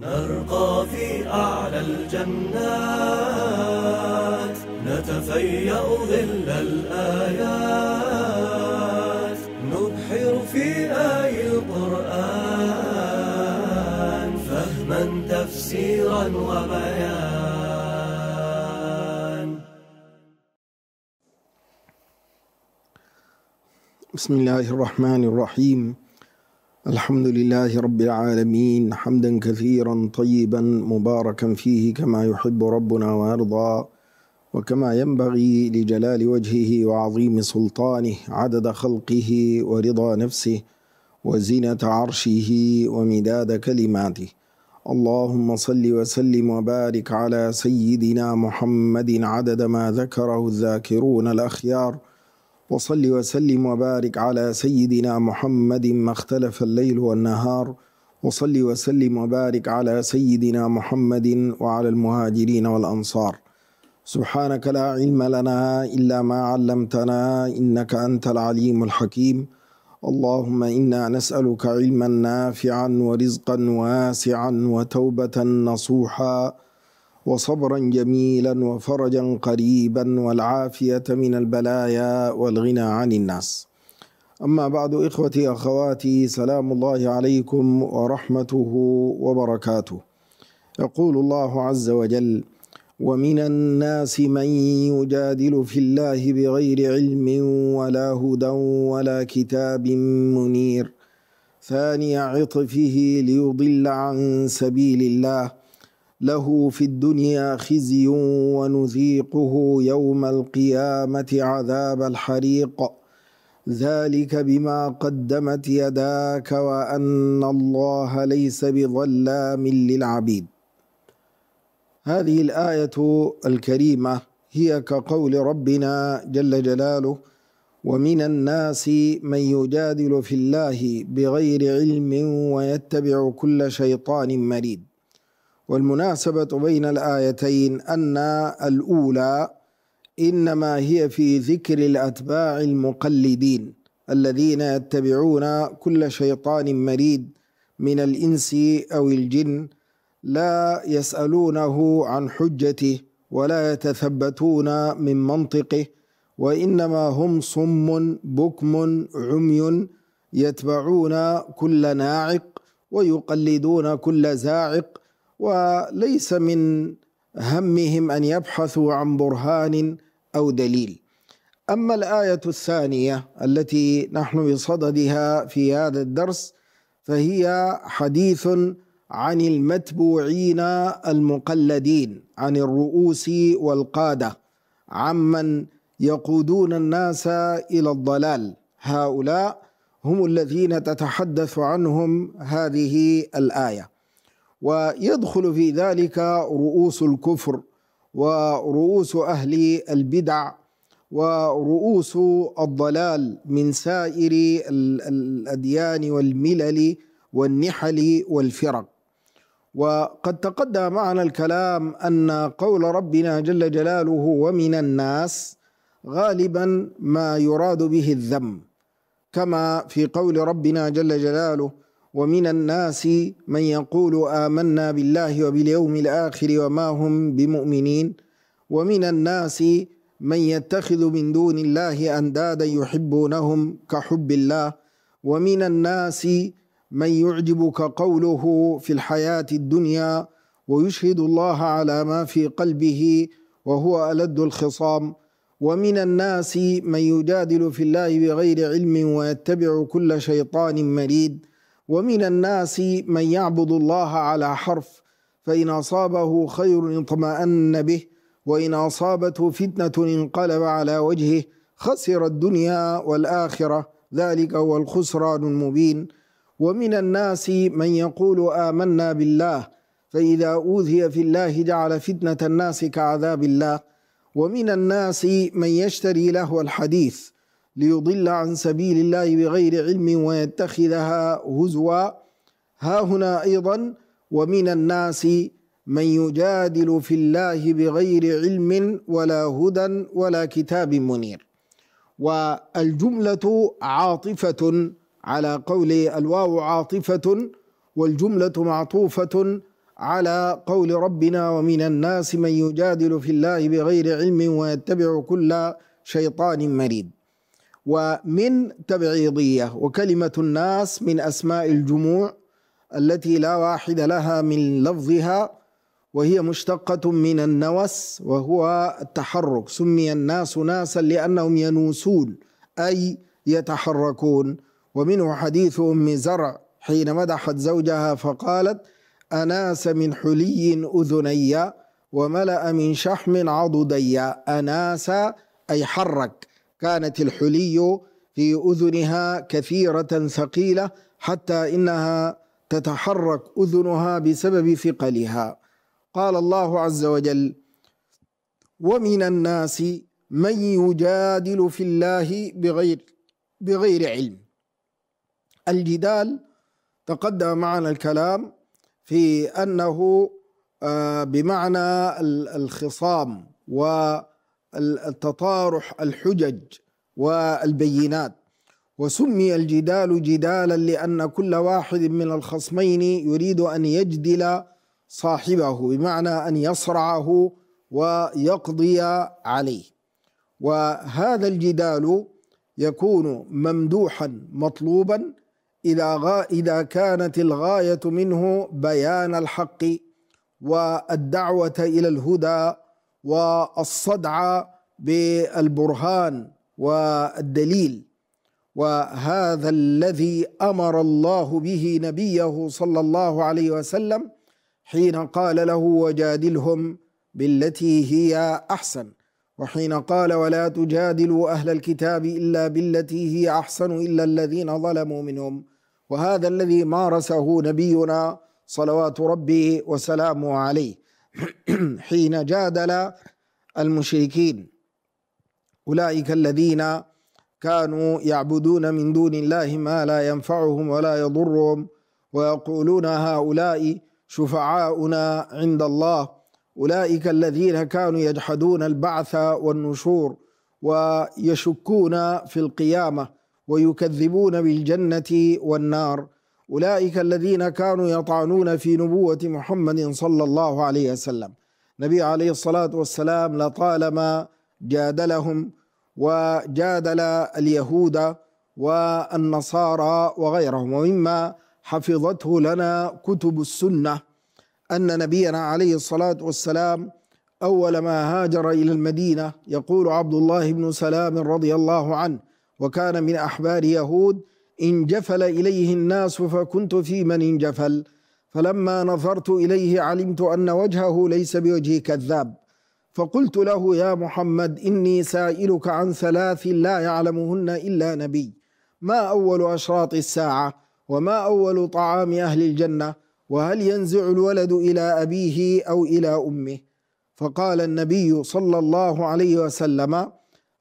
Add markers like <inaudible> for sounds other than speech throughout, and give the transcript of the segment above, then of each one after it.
نرقى في أعلى الجنات نتفيأ ظل الآيات نبحر في آي القرآن فهما تفسيرا وبيان بسم الله الرحمن الرحيم الحمد لله رب العالمين حمدا كثيرا طيبا مباركا فيه كما يحب ربنا ويرضى وكما ينبغي لجلال وجهه وعظيم سلطانه عدد خلقه ورضا نفسه وزينة عرشه ومداد كلماته اللهم صل وسلم وبارك على سيدنا محمد عدد ما ذكره الذاكرون الأخيار وصل وسلم وبارك على سيدنا محمد ما اختلف الليل والنهار وصل وسلم وبارك على سيدنا محمد وعلى المهاجرين والأنصار سبحانك لا علم لنا إلا ما علمتنا إنك أنت العليم الحكيم اللهم إنا نسألك علما نافعا ورزقا واسعا وتوبة نصوحا وصبرا جميلا وفرجا قريبا والعافية من البلايا والغنى عن الناس أما بعد إخوتي أخواتي سلام الله عليكم ورحمته وبركاته يقول الله عز وجل ومن الناس من يجادل في الله بغير علم ولا هدى ولا كتاب منير ثاني عطفه ليضل عن سبيل الله له في الدنيا خزي ونذيقه يوم القيامة عذاب الحريق ذلك بما قدمت يداك وأن الله ليس بظلام للعبيد هذه الآية الكريمة هي كقول ربنا جل جلاله ومن الناس من يجادل في الله بغير علم ويتبع كل شيطان مريد والمناسبة بين الآيتين أن الأولى إنما هي في ذكر الأتباع المقلدين الذين يتبعون كل شيطان مريد من الإنس أو الجن لا يسألونه عن حجته ولا يتثبتون من منطقه وإنما هم صم بكم عمي يتبعون كل ناعق ويقلدون كل زاعق وليس من همهم ان يبحثوا عن برهان او دليل اما الايه الثانيه التي نحن بصددها في هذا الدرس فهي حديث عن المتبوعين المقلدين عن الرؤوس والقاده عمن يقودون الناس الى الضلال هؤلاء هم الذين تتحدث عنهم هذه الايه ويدخل في ذلك رؤوس الكفر ورؤوس اهل البدع ورؤوس الضلال من سائر الاديان والملل والنحل والفرق وقد تقدم معنا الكلام ان قول ربنا جل جلاله ومن الناس غالبا ما يراد به الذم كما في قول ربنا جل جلاله ومن الناس من يقول آمنا بالله وباليوم الآخر وما هم بمؤمنين ومن الناس من يتخذ من دون الله أندادا يحبونهم كحب الله ومن الناس من يعجبك قوله في الحياة الدنيا ويشهد الله على ما في قلبه وهو ألد الخصام ومن الناس من يجادل في الله بغير علم ويتبع كل شيطان مريد ومن الناس من يعبد الله على حرف فإن أصابه خير اطمأن به وإن أصابته فتنة انقلب على وجهه خسر الدنيا والآخرة ذلك هو الخسران المبين ومن الناس من يقول آمنا بالله فإذا أوذي في الله جعل فتنة الناس كعذاب الله ومن الناس من يشتري لهو الحديث ليضل عن سبيل الله بغير علم ويتخذها هزوا ها هنا أيضا ومن الناس من يجادل في الله بغير علم ولا هدى ولا كتاب منير والجملة عاطفة على قول الواو عاطفة والجملة معطوفة على قول ربنا ومن الناس من يجادل في الله بغير علم ويتبع كل شيطان مريد ومن تبعيضية وكلمة الناس من أسماء الجموع التي لا واحد لها من لفظها وهي مشتقة من النوس وهو التحرك سمي الناس ناسا لأنهم ينوسون أي يتحركون ومنه حديث أم زرع حين مدحت زوجها فقالت أناس من حلي أذني وملأ من شحم عضدي أناس أي حرك كانت الحلي في اذنها كثيره ثقيله حتى انها تتحرك اذنها بسبب ثقلها قال الله عز وجل ومن الناس من يجادل في الله بغير بغير علم الجدال تقدم معنا الكلام في انه آه، بمعنى الخصام و التطارح الحجج والبينات وسمي الجدال جدالا لأن كل واحد من الخصمين يريد أن يجدل صاحبه بمعنى أن يصرعه ويقضي عليه وهذا الجدال يكون ممدوحا مطلوبا إذا, غا إذا كانت الغاية منه بيان الحق والدعوة إلى الهدى والصدع بالبرهان والدليل وهذا الذي امر الله به نبيه صلى الله عليه وسلم حين قال له وجادلهم بالتي هي احسن وحين قال ولا تجادلوا اهل الكتاب الا بالتي هي احسن الا الذين ظلموا منهم وهذا الذي مارسه نبينا صلوات ربي وسلامه عليه <clears throat> حين جادل المشركين أولئك الذين كانوا يعبدون من دون الله ما لا ينفعهم ولا يضرهم ويقولون هؤلاء شفعاؤنا عند الله أولئك الذين كانوا يجحدون البعث والنشور ويشكون في القيامة ويكذبون بالجنة والنار أولئك الذين كانوا يطعنون في نبوة محمد صلى الله عليه وسلم نبي عليه الصلاة والسلام لطالما جادلهم وجادل اليهود والنصارى وغيرهم ومما حفظته لنا كتب السنة أن نبينا عليه الصلاة والسلام أول ما هاجر إلى المدينة يقول عبد الله بن سلام رضي الله عنه وكان من أحبار يهود انجفل إليه الناس فكنت في من انجفل فلما نظرت إليه علمت أن وجهه ليس بوجه كذاب فقلت له يا محمد إني سائلك عن ثلاث لا يعلمهن إلا نبي ما أول أشراط الساعة وما أول طعام أهل الجنة وهل ينزع الولد إلى أبيه أو إلى أمه فقال النبي صلى الله عليه وسلم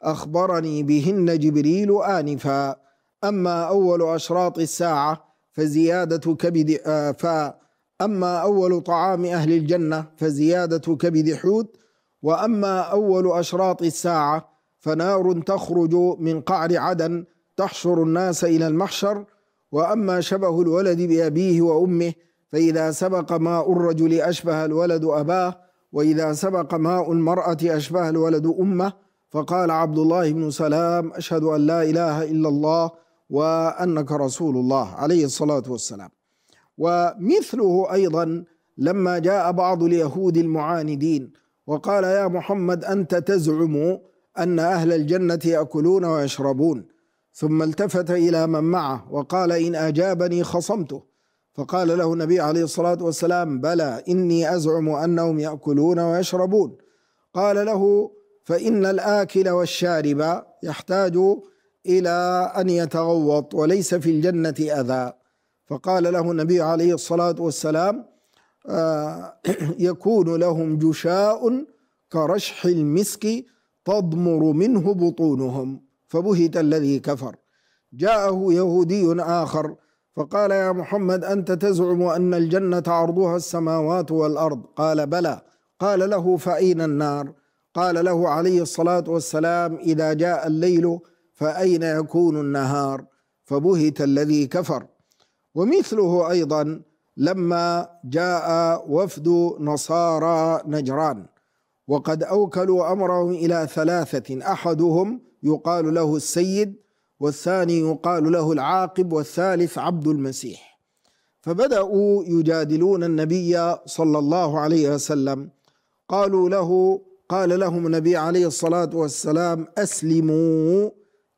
أخبرني بهن جبريل آنفاً أما أول أشراط الساعة فزيادة كبد آه، فأما أول طعام أهل الجنة فزيادة كبد حوت وأما أول أشراط الساعة فنار تخرج من قعر عدن تحشر الناس إلى المحشر وأما شبه الولد بأبيه وأمه فإذا سبق ماء الرجل أشبه الولد أباه وإذا سبق ماء المرأة أشبه الولد أمه فقال عبد الله بن سلام أشهد أن لا إله إلا الله وأنك رسول الله عليه الصلاة والسلام ومثله أيضا لما جاء بعض اليهود المعاندين وقال يا محمد أنت تزعم أن أهل الجنة يأكلون ويشربون ثم التفت إلى من معه وقال إن أجابني خصمته فقال له النبي عليه الصلاة والسلام بلى إني أزعم أنهم يأكلون ويشربون قال له فإن الآكل والشارب يحتاج إلى أن يتغوط وليس في الجنة أذى فقال له النبي عليه الصلاة والسلام آه، <clears throat> يكون لهم جشاء كرشح المسك تضمر منه بطونهم فبهت الذي كفر جاءه يهودي آخر فقال يا محمد أنت تزعم أن الجنة عرضها السماوات والأرض قال بلى قال له فأين النار قال له عليه الصلاة والسلام إذا جاء الليل فأين يكون النهار فبهت الذي كفر ومثله أيضا لما جاء وفد نصارى نجران وقد أوكلوا أمرهم إلى ثلاثة أحدهم يقال له السيد والثاني يقال له العاقب والثالث عبد المسيح فبدأوا يجادلون النبي صلى الله عليه وسلم قالوا له قال لهم النبي عليه الصلاة والسلام أسلموا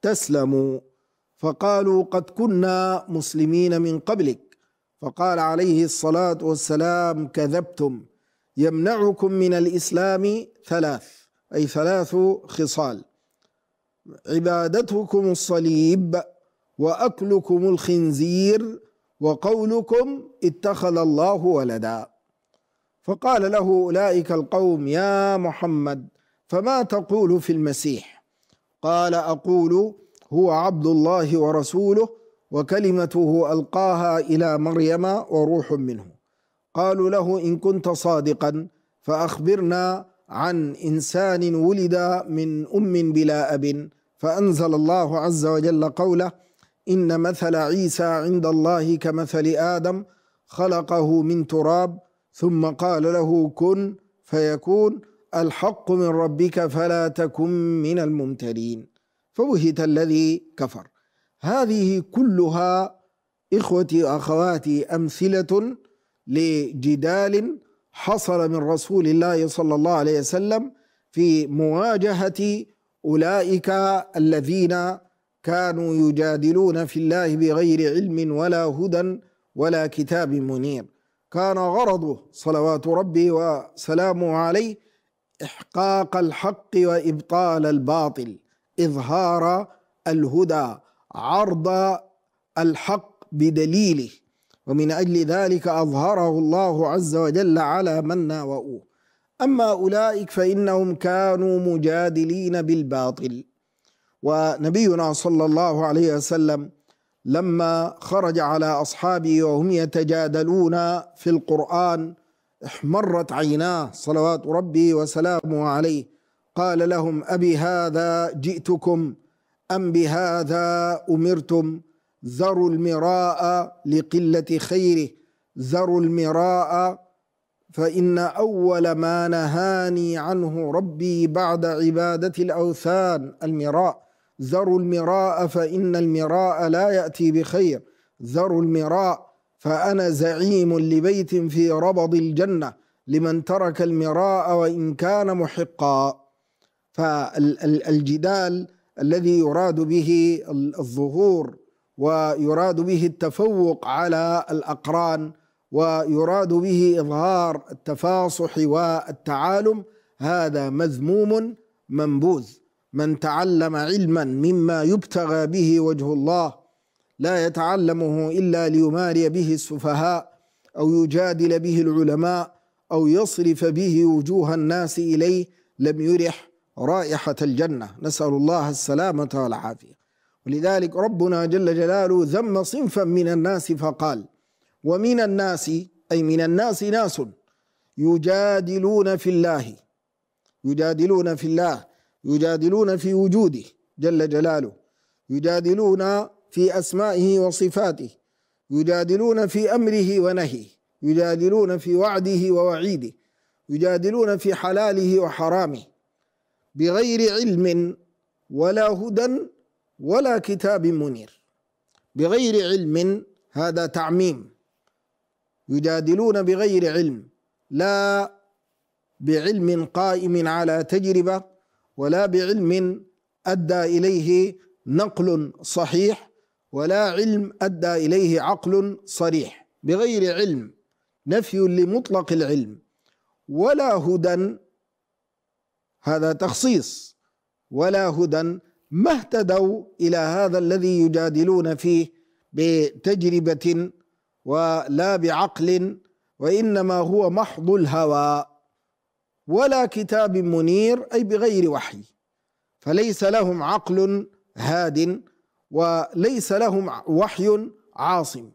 تسلموا فقالوا قد كنا مسلمين من قبلك فقال عليه الصلاه والسلام كذبتم يمنعكم من الاسلام ثلاث اي ثلاث خصال عبادتكم الصليب واكلكم الخنزير وقولكم اتخذ الله ولدا فقال له اولئك القوم يا محمد فما تقول في المسيح قال أقول هو عبد الله ورسوله وكلمته ألقاها إلى مريم وروح منه قالوا له إن كنت صادقا فأخبرنا عن إنسان ولد من أم بلا أب فأنزل الله عز وجل قوله إن مثل عيسى عند الله كمثل آدم خلقه من تراب ثم قال له كن فيكون الحق من ربك فلا تكن من الممترين فبهت الذي كفر هذه كلها إخوتي أخواتي أمثلة لجدال حصل من رسول الله صلى الله عليه وسلم في مواجهة أولئك الذين كانوا يجادلون في الله بغير علم ولا هدى ولا كتاب منير كان غرضه صلوات ربي وسلامه عليه إحقاق الحق وإبطال الباطل إظهار الهدى عرض الحق بدليله ومن أجل ذلك أظهره الله عز وجل على من ناوؤوه أما أولئك فإنهم كانوا مجادلين بالباطل ونبينا صلى الله عليه وسلم لما خرج على أصحابه وهم يتجادلون في القرآن احمرت عيناه صلوات ربي وسلامه عليه قال لهم أبي هذا جئتكم أم بهذا أمرتم ذروا المراء لقلة خيره ذروا المراء فإن أول ما نهاني عنه ربي بعد عبادة الأوثان المراء ذروا المراء فإن المراء لا يأتي بخير ذروا المراء فأنا زعيم لبيت في ربض الجنة لمن ترك المراء وإن كان محقا فالجدال الذي يراد به الظهور ويراد به التفوق على الأقران ويراد به إظهار التفاصح والتعالم هذا مذموم منبوذ من تعلم علما مما يبتغى به وجه الله لا يتعلمه إلا ليماري به السفهاء أو يجادل به العلماء أو يصرف به وجوه الناس إليه لم يرح رائحة الجنة نسأل الله السلامة والعافية ولذلك ربنا جل جلاله ذم صنفا من الناس فقال ومن الناس أي من الناس ناس يجادلون في الله يجادلون في الله يجادلون في وجوده جل جلاله يجادلون في أسمائه وصفاته يجادلون في أمره ونهيه يجادلون في وعده ووعيده يجادلون في حلاله وحرامه بغير علم ولا هدى ولا كتاب منير بغير علم هذا تعميم يجادلون بغير علم لا بعلم قائم على تجربه ولا بعلم ادى اليه نقل صحيح ولا علم أدى إليه عقل صريح بغير علم نفي لمطلق العلم ولا هدى هذا تخصيص ولا هدى ما اهتدوا إلى هذا الذي يجادلون فيه بتجربة ولا بعقل وإنما هو محض الهوى ولا كتاب منير أي بغير وحي فليس لهم عقل هاد وليس لهم وحي عاصم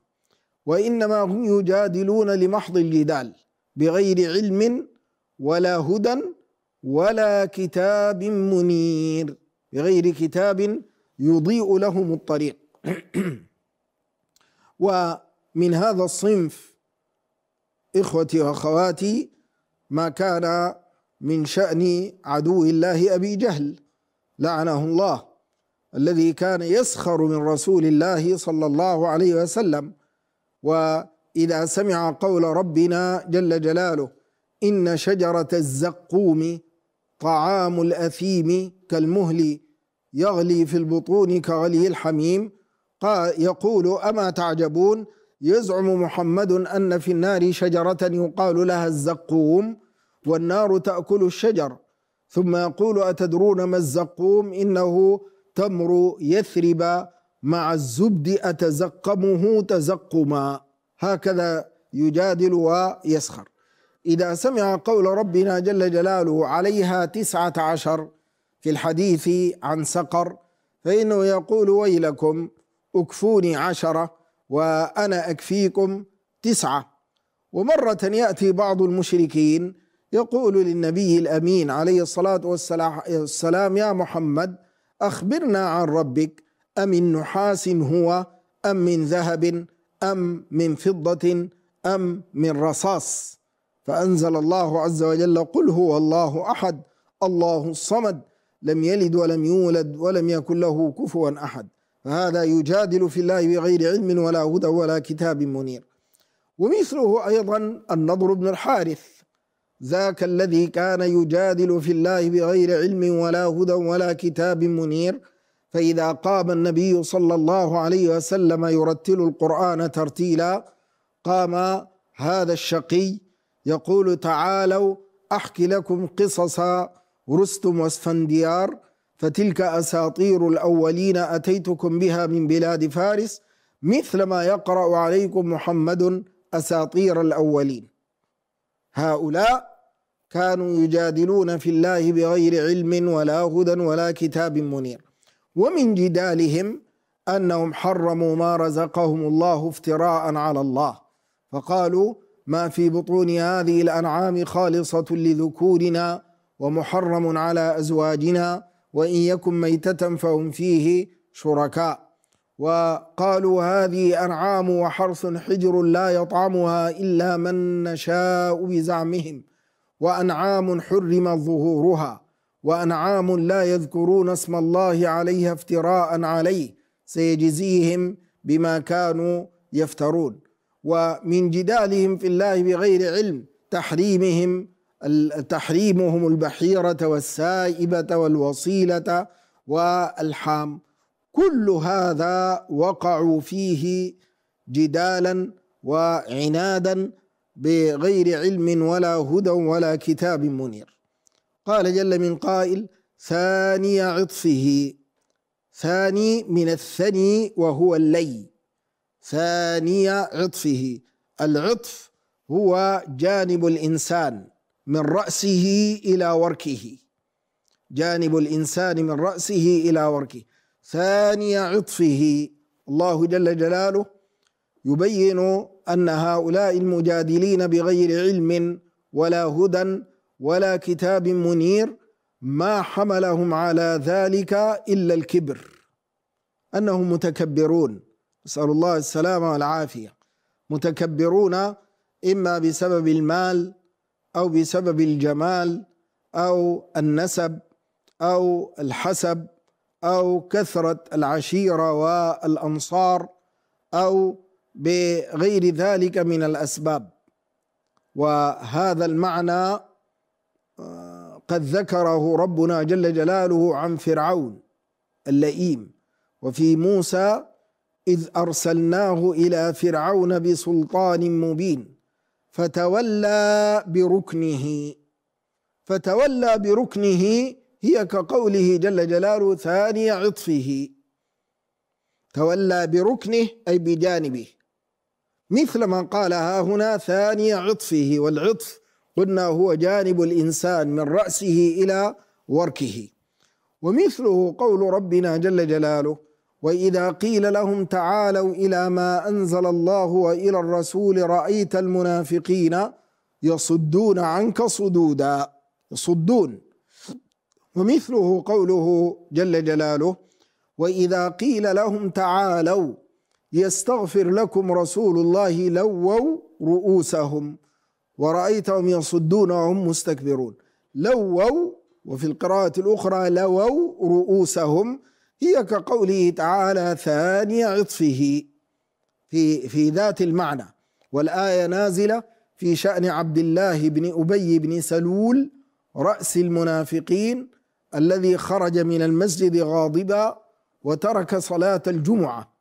وإنما هم يجادلون لمحض الجدال بغير علم ولا هدى ولا كتاب منير بغير كتاب يضيء لهم الطريق <clears throat> ومن هذا الصنف إخوتي وأخواتي ما كان من شأن عدو الله أبي جهل لعنه الله الذي كان يسخر من رسول الله صلى الله عليه وسلم واذا سمع قول ربنا جل جلاله ان شجره الزقوم طعام الاثيم كالمهل يغلي في البطون كغلي الحميم قال يقول اما تعجبون يزعم محمد ان في النار شجره يقال لها الزقوم والنار تاكل الشجر ثم يقول اتدرون ما الزقوم انه تمر يثرب مع الزبد أتزقمه تزقما هكذا يجادل ويسخر إذا سمع قول ربنا جل جلاله عليها تسعة عشر في الحديث عن سقر فإنه يقول ويلكم أكفوني عشرة وأنا أكفيكم تسعة ومرة يأتي بعض المشركين يقول للنبي الأمين عليه الصلاة والسلام يا محمد أخبرنا عن ربك أمن نحاس هو أم من ذهب أم من فضة أم من رصاص فأنزل الله عز وجل قل هو الله أحد الله الصمد لم يلد ولم يولد ولم يكن له كفوا أحد فهذا يجادل في الله بغير علم ولا هدى ولا كتاب منير ومثله أيضا النضر بن الحارث ذاك الذي كان يجادل في الله بغير علم ولا هدى ولا كتاب منير فإذا قام النبي صلى الله عليه وسلم يرتل القرآن ترتيلا قام هذا الشقي يقول تعالوا أحكي لكم قصص رستم واسفنديار فتلك أساطير الأولين أتيتكم بها من بلاد فارس مثل ما يقرأ عليكم محمد أساطير الأولين هؤلاء كانوا يجادلون في الله بغير علم ولا هدى ولا كتاب منير ومن جدالهم أنهم حرموا ما رزقهم الله افتراء على الله فقالوا ما في بطون هذه الأنعام خالصة لذكورنا ومحرم على أزواجنا وإن يكن ميتة فهم فيه شركاء وقالوا هذه أنعام وحرث حجر لا يطعمها إلا من نشاء بزعمهم وانعام حرم ظهورها وانعام لا يذكرون اسم الله عليها افتراء عليه سيجزيهم بما كانوا يفترون ومن جدالهم في الله بغير علم تحريمهم تحريمهم البحيره والسائبه والوصيله والحام كل هذا وقعوا فيه جدالا وعنادا بغير علم ولا هدى ولا كتاب منير قال جل من قائل ثاني عطفه ثاني من الثني وهو اللي ثاني عطفه العطف هو جانب الإنسان من رأسه إلى وركه جانب الإنسان من رأسه إلى وركه ثاني عطفه الله جل جلاله يبين أن هؤلاء المجادلين بغير علم ولا هدى ولا كتاب منير ما حملهم على ذلك إلا الكبر أنهم متكبرون نسأل الله السلامة والعافية متكبرون إما بسبب المال أو بسبب الجمال أو النسب أو الحسب أو كثرة العشيرة والأنصار أو بغير ذلك من الاسباب وهذا المعنى آه، قد ذكره ربنا جل جلاله عن فرعون اللئيم وفي موسى اذ ارسلناه الى فرعون بسلطان مبين فتولى بركنه فتولى بركنه هي كقوله جل جلاله ثاني عطفه تولى بركنه اي بجانبه مثل من ها هنا ثاني عطفه والعطف قلنا هو جانب الإنسان من رأسه إلى وركه ومثله قول ربنا جل جلاله وإذا قيل لهم تعالوا إلى ما أنزل الله وإلى الرسول رأيت المنافقين يصدون عنك صدودا يصدون ومثله قوله جل جلاله وإذا قيل لهم تعالوا يستغفر لكم رسول الله لووا رؤوسهم ورأيتهم يصدون وهم مستكبرون لووا وفي القراءة الأخرى لووا رؤوسهم هي كقوله تعالى ثاني عطفه في في ذات المعنى والآية نازلة في شأن عبد الله بن أبي بن سلول رأس المنافقين الذي خرج من المسجد غاضبا وترك صلاة الجمعة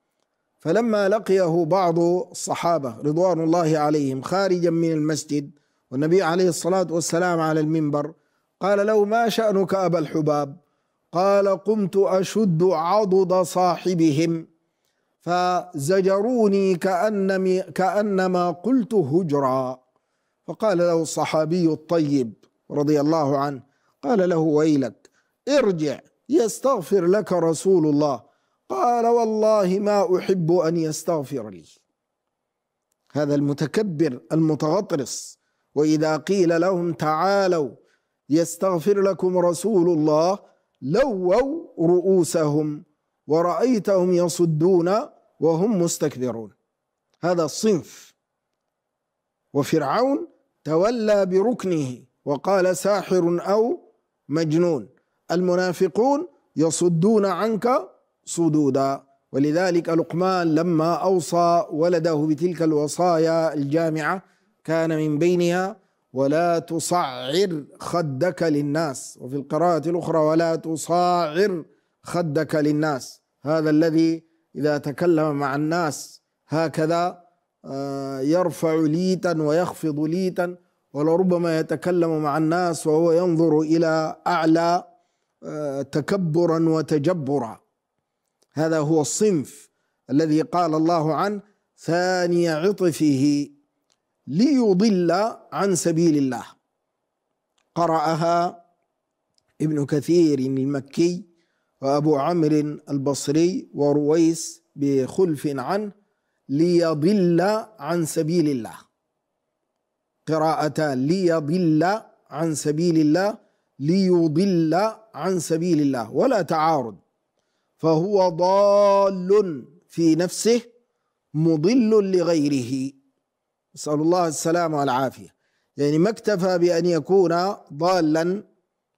فلما لقيه بعض الصحابة رضوان الله عليهم خارجا من المسجد والنبي عليه الصلاة والسلام على المنبر قال له ما شأنك أبا الحباب قال قمت أشد عضد صاحبهم فزجروني كأنما, كأنما قلت هجرا فقال له الصحابي الطيب رضي الله عنه قال له ويلك ارجع يستغفر لك رسول الله قال والله ما احب ان يستغفر لي هذا المتكبر المتغطرس واذا قيل لهم تعالوا يستغفر لكم رسول الله لووا رؤوسهم ورايتهم يصدون وهم مستكبرون هذا الصنف وفرعون تولى بركنه وقال ساحر او مجنون المنافقون يصدون عنك صدودا ولذلك لقمان لما أوصى ولده بتلك الوصايا الجامعة كان من بينها ولا تصعر خدك للناس وفي القراءة الأخرى ولا تصاعر خدك للناس هذا الذي إذا تكلم مع الناس هكذا آه، يرفع ليتا ويخفض ليتا ولربما يتكلم مع الناس وهو ينظر إلى أعلى آه، تكبرا وتجبرا هذا هو الصنف الذي قال الله عنه ثاني عطفه ليضل عن سبيل الله قرأها ابن كثير المكي وأبو عمرو البصري ورويس بخلف عنه ليضل عن سبيل الله قراءة ليضل عن سبيل الله ليضل عن سبيل الله ولا تعارض فهو ضال في نفسه مضل لغيره نسأل الله السلامة والعافية يعني ما اكتفى بأن يكون ضالا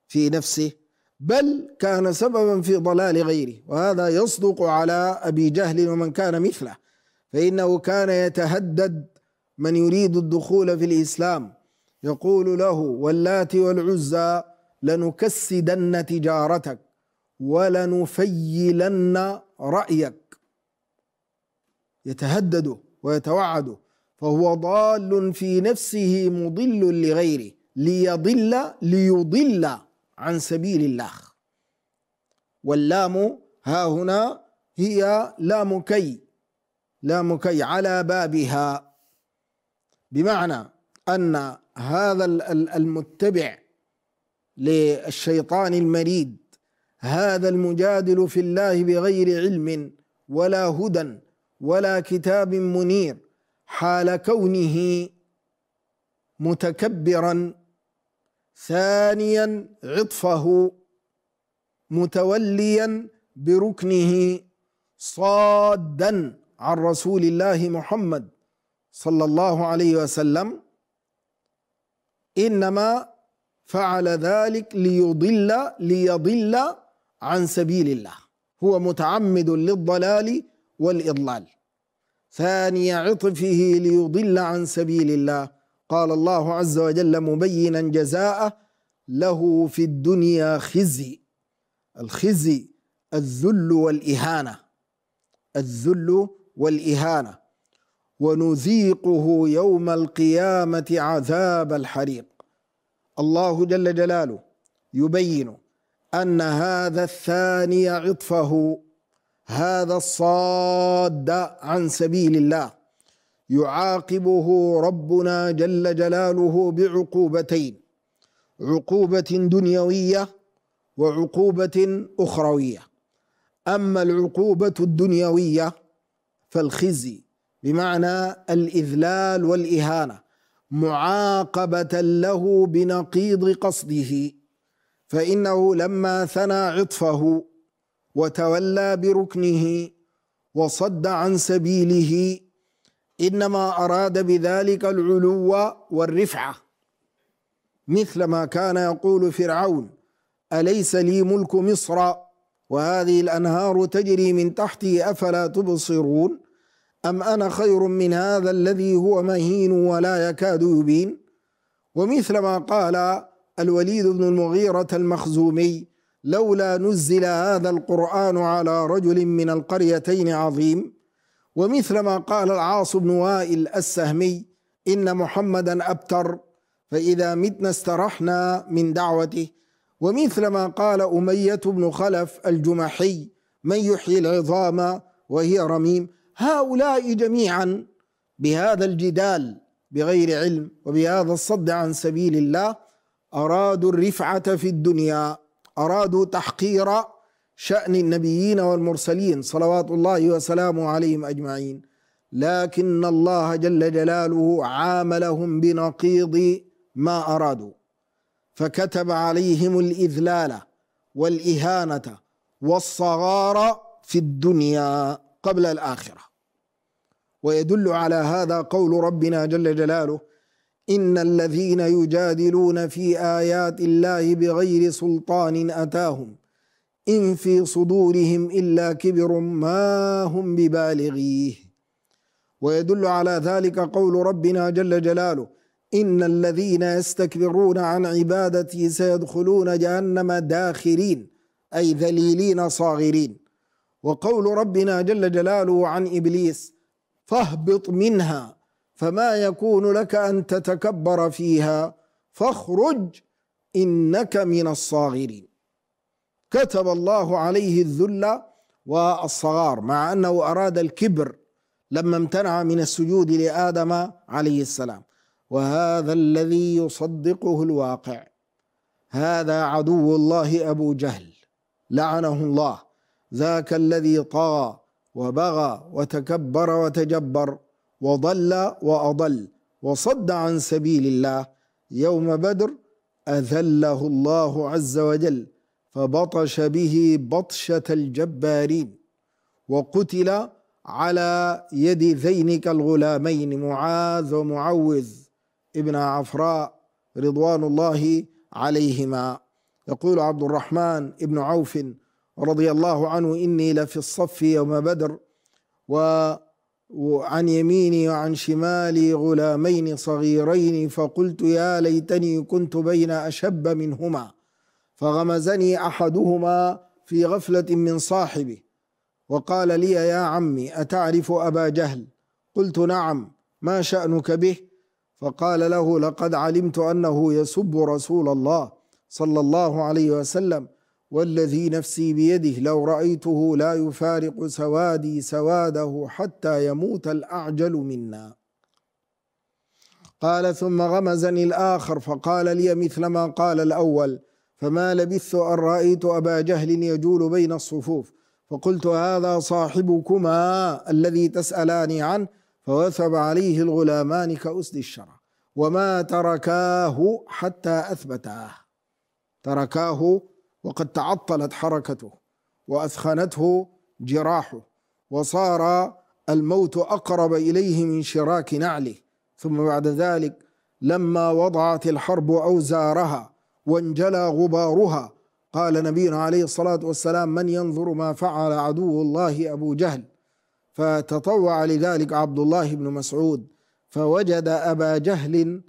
في نفسه بل كان سببا في ضلال غيره وهذا يصدق على أبي جهل ومن كان مثله فإنه كان يتهدد من يريد الدخول في الإسلام يقول له واللات والعزى لنكسدن تجارتك ولنفيلن رأيك يتهدده ويتوعده فهو ضال في نفسه مضل لغيره ليضل ليضل عن سبيل الله واللام ها هنا هي لام كي لام كي على بابها بمعنى أن هذا المتبع للشيطان المريد هذا المجادل في الله بغير علم ولا هدى ولا كتاب منير حال كونه متكبرا ثانيا عطفه متوليا بركنه صادا عن رسول الله محمد صلى الله عليه وسلم انما فعل ذلك ليضل ليضل عن سبيل الله هو متعمد للضلال والإضلال ثاني عطفه ليضل عن سبيل الله قال الله عز وجل مبينا جزاءه له في الدنيا خزي الخزي الذل والإهانة الذل والإهانة ونذيقه يوم القيامة عذاب الحريق الله جل جلاله يبين أن هذا الثاني عطفه هذا الصاد عن سبيل الله يعاقبه ربنا جل جلاله بعقوبتين عقوبة دنيوية وعقوبة أخروية أما العقوبة الدنيوية فالخزي بمعنى الإذلال والإهانة معاقبة له بنقيض قصده فانه لما ثنى عطفه وتولى بركنه وصد عن سبيله انما اراد بذلك العلو والرفعه مثل ما كان يقول فرعون اليس لي ملك مصر وهذه الانهار تجري من تحتي افلا تبصرون ام انا خير من هذا الذي هو مهين ولا يكاد يبين ومثل ما قال الوليد بن المغيرة المخزومي لولا نزل هذا القرآن على رجل من القريتين عظيم ومثل ما قال العاص بن وائل السهمي إن محمدا أبتر فإذا متنا استرحنا من دعوته ومثل ما قال أمية بن خلف الجمحي من يحيي العظام وهي رميم هؤلاء جميعا بهذا الجدال بغير علم وبهذا الصد عن سبيل الله أرادوا الرفعة في الدنيا أرادوا تحقير شأن النبيين والمرسلين صلوات الله وسلامه عليهم أجمعين لكن الله جل جلاله عاملهم بنقيض ما أرادوا فكتب عليهم الإذلال والإهانة والصغار في الدنيا قبل الآخرة ويدل على هذا قول ربنا جل جلاله ان الذين يجادلون في ايات الله بغير سلطان اتاهم ان في صدورهم الا كبر ما هم ببالغيه ويدل على ذلك قول ربنا جل جلاله ان الذين يستكبرون عن عبادتي سيدخلون جهنم داخرين اي ذليلين صاغرين وقول ربنا جل جلاله عن ابليس فاهبط منها فما يكون لك ان تتكبر فيها فاخرج انك من الصاغرين كتب الله عليه الذل والصغار مع انه اراد الكبر لما امتنع من السجود لادم عليه السلام وهذا الذي يصدقه الواقع هذا عدو الله ابو جهل لعنه الله ذاك الذي طغى وبغى وتكبر وتجبر وضل وأضل وصد عن سبيل الله يوم بدر أذله الله عز وجل فبطش به بطشة الجبارين وقتل على يد ذينك الغلامين معاذ ومعوذ ابن عفراء رضوان الله عليهما يقول عبد الرحمن بن عوف رضي الله عنه إني لفي الصف يوم بدر و وعن يميني وعن شمالي غلامين صغيرين فقلت يا ليتني كنت بين اشب منهما فغمزني احدهما في غفله من صاحبه وقال لي يا عمي اتعرف ابا جهل قلت نعم ما شانك به فقال له لقد علمت انه يسب رسول الله صلى الله عليه وسلم والذي نفسي بيده لو رأيته لا يفارق سوادي سواده حتى يموت الأعجل منا قال ثم غمزني الآخر فقال لي مثل ما قال الأول فما لبثت أن رأيت أبا جهل يجول بين الصفوف فقلت هذا صاحبكما الذي تسالاني عنه فوثب عليه الغلامان كأسد الشرع وما تركاه حتى أثبتاه تركاه وقد تعطلت حركته واثخنته جراحه وصار الموت اقرب اليه من شراك نعله ثم بعد ذلك لما وضعت الحرب اوزارها وانجلى غبارها قال نبينا عليه الصلاه والسلام من ينظر ما فعل عدو الله ابو جهل فتطوع لذلك عبد الله بن مسعود فوجد ابا جهل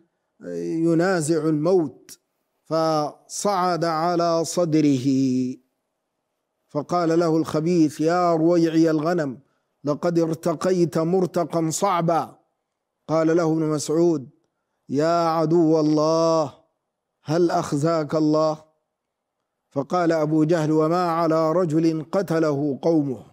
ينازع الموت فصعد على صدره فقال له الخبيث يا رويعي الغنم لقد ارتقيت مرتقا صعبا قال له ابن مسعود يا عدو الله هل اخزاك الله فقال ابو جهل وما على رجل قتله قومه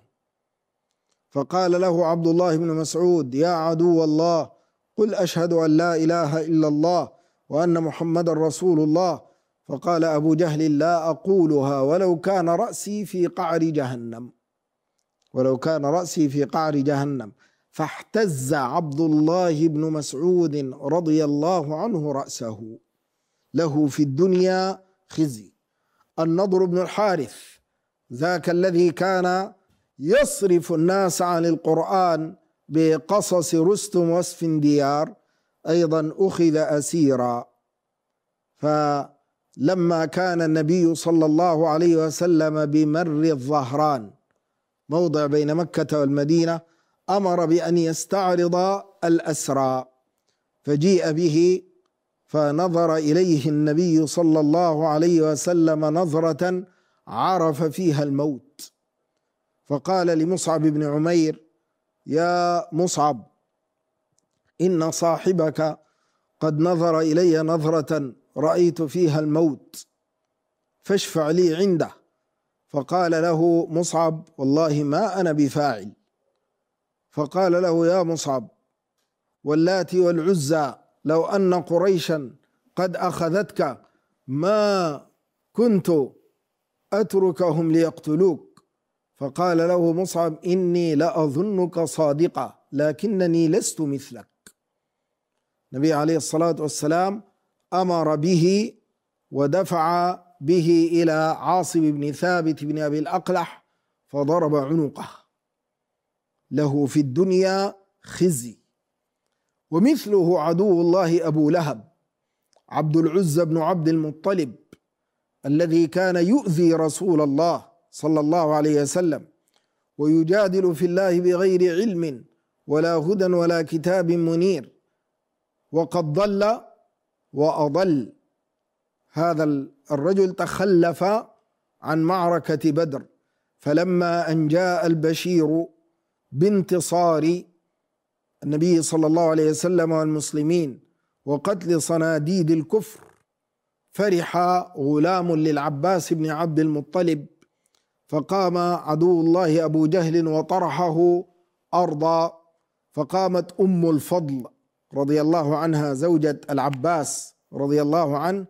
فقال له عبد الله بن مسعود يا عدو الله قل اشهد ان لا اله الا الله وان محمدا رسول الله فقال أبو جهل لا أقولها ولو كان رأسي في قعر جهنم ولو كان رأسي في قعر جهنم فاحتز عبد الله بن مسعود رضي الله عنه رأسه له في الدنيا خزي النضر بن الحارث ذاك الذي كان يصرف الناس عن القرآن بقصص رستم واسفنديار أيضا أخذ أسيرا ف لما كان النبي صلى الله عليه وسلم بمر الظهران موضع بين مكة والمدينة أمر بأن يستعرض الأسرى فجيء به فنظر إليه النبي صلى الله عليه وسلم نظرة عرف فيها الموت فقال لمصعب بن عمير يا مصعب إن صاحبك قد نظر إلي نظرة رأيت فيها الموت فاشفع لي عنده فقال له مصعب والله ما أنا بفاعل فقال له يا مصعب واللات والعزى لو أن قريشا قد أخذتك ما كنت أتركهم ليقتلوك فقال له مصعب إني لأظنك صادقا لكنني لست مثلك النبي عليه الصلاة والسلام امر به ودفع به الى عاصم بن ثابت بن ابي الاقلح فضرب عنقه له في الدنيا خزي ومثله عدو الله ابو لهب عبد العزى بن عبد المطلب الذي كان يؤذي رسول الله صلى الله عليه وسلم ويجادل في الله بغير علم ولا هدى ولا كتاب منير وقد ضل وأضل هذا الرجل تخلف عن معركة بدر فلما أن جاء البشير بانتصار النبي صلى الله عليه وسلم والمسلمين وقتل صناديد الكفر فرح غلام للعباس بن عبد المطلب فقام عدو الله أبو جهل وطرحه أرضا فقامت أم الفضل رضي الله عنها زوجة العباس رضي الله عنه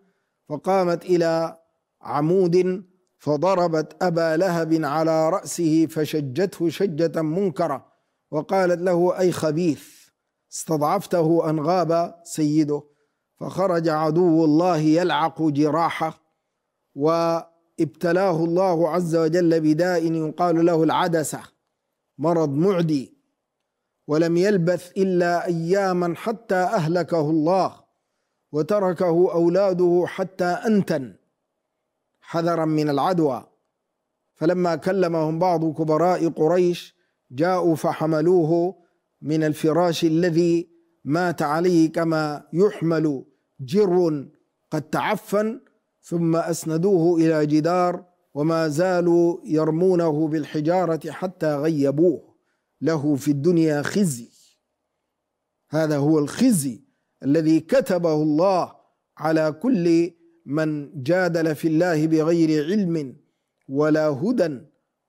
فقامت إلى عمود فضربت أبا لهب على رأسه فشجته شجة منكرة وقالت له أي خبيث استضعفته أن غاب سيده فخرج عدو الله يلعق جراحه وابتلاه الله عز وجل بداء يقال له العدسة مرض معدي ولم يلبث الا اياما حتى اهلكه الله وتركه اولاده حتى انتن حذرا من العدوى فلما كلمهم بعض كبراء قريش جاءوا فحملوه من الفراش الذي مات عليه كما يحمل جر قد تعفن ثم اسندوه الى جدار وما زالوا يرمونه بالحجاره حتى غيبوه له في الدنيا خزي هذا هو الخزي الذي كتبه الله على كل من جادل في الله بغير علم ولا هدى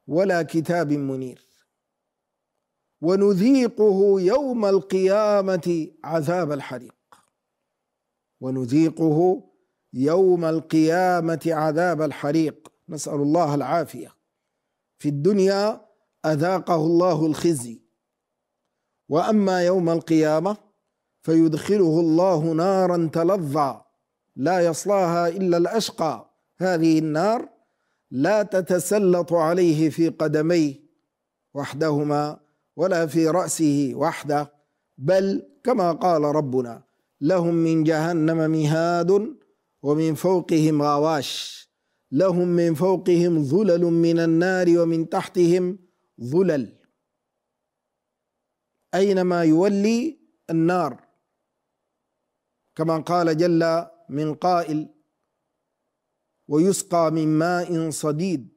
ولا كتاب منير ونذيقه يوم القيامة عذاب الحريق ونذيقه يوم القيامة عذاب الحريق نسأل الله العافية في الدنيا أذاقه الله الخزي وأما يوم القيامة فيدخله الله نارا تلظى لا يصلاها إلا الأشقى هذه النار لا تتسلط عليه في قدميه وحدهما ولا في رأسه وحده بل كما قال ربنا لهم من جهنم مهاد ومن فوقهم غواش لهم من فوقهم ظلل من النار ومن تحتهم ظلل أينما يولي النار كما قال جل من قائل ويسقى من ماء صديد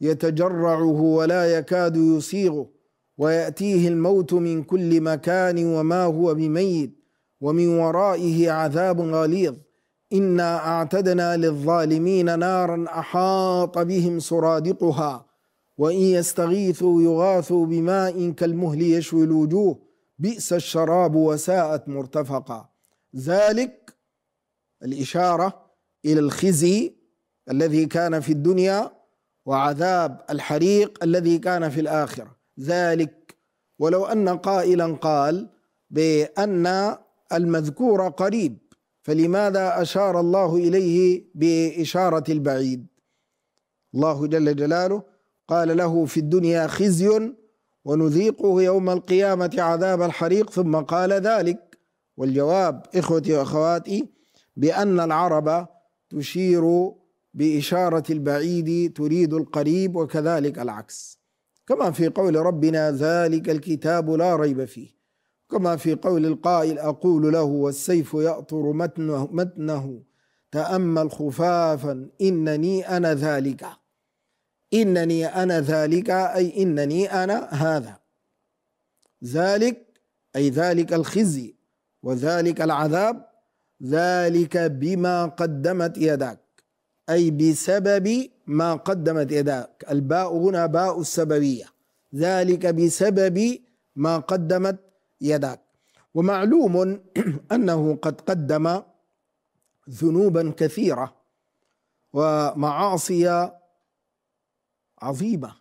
يتجرعه ولا يكاد يسيغه ويأتيه الموت من كل مكان وما هو بميت ومن ورائه عذاب غليظ إنا أعتدنا للظالمين نارا أحاط بهم سرادقها وإن يستغيثوا يغاثوا بماء كالمهل يشوي الوجوه بئس الشراب وساءت مرتفقا ذلك الإشارة إلى الخزي الذي كان في الدنيا وعذاب الحريق الذي كان في الآخرة ذلك ولو أن قائلا قال بأن المذكور قريب فلماذا أشار الله إليه بإشارة البعيد الله جل جلاله قال له في الدنيا خزي ونذيقه يوم القيامة عذاب الحريق ثم قال ذلك والجواب إخوتي وأخواتي بأن العرب تشير بإشارة البعيد تريد القريب وكذلك العكس كما في قول ربنا ذلك الكتاب لا ريب فيه كما في قول القائل أقول له والسيف يأطر متنه, متنه تأمل خفافا إنني أنا ذلك إنني أنا ذلك أي إنني أنا هذا ذلك أي ذلك الخزي وذلك العذاب ذلك بما قدمت يداك أي بسبب ما قدمت يداك الباء هنا باء السببية ذلك بسبب ما قدمت يداك ومعلوم <clears throat> أنه قد قدم ذنوبا كثيرة ومعاصي عظيمة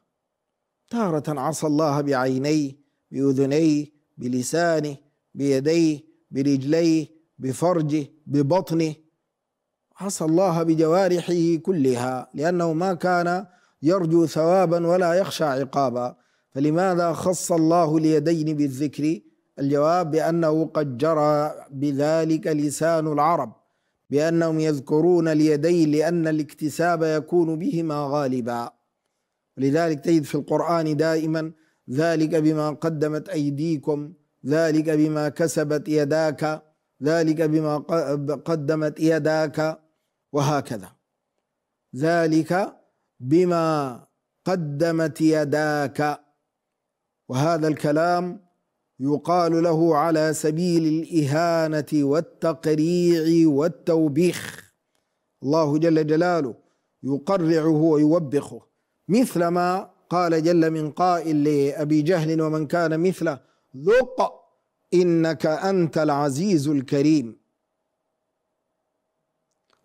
تارة عصى الله بعينيه بأذنيه بلسانه بيديه برجليه بفرجه ببطنه عصى الله بجوارحه كلها لأنه ما كان يرجو ثوابا ولا يخشى عقابا فلماذا خص الله اليدين بالذكر الجواب بأنه قد جرى بذلك لسان العرب بأنهم يذكرون اليدين لأن الاكتساب يكون بهما غالبا ولذلك تجد في القرآن دائما ذلك بما قدمت أيديكم ذلك بما كسبت يداك ذلك بما قدمت يداك وهكذا ذلك بما قدمت يداك وهذا الكلام يقال له على سبيل الإهانة والتقريع والتوبيخ الله جل جلاله يقرعه ويوبخه مثل ما قال جل من قائل لأبي جهل ومن كان مثله ذق إنك أنت العزيز الكريم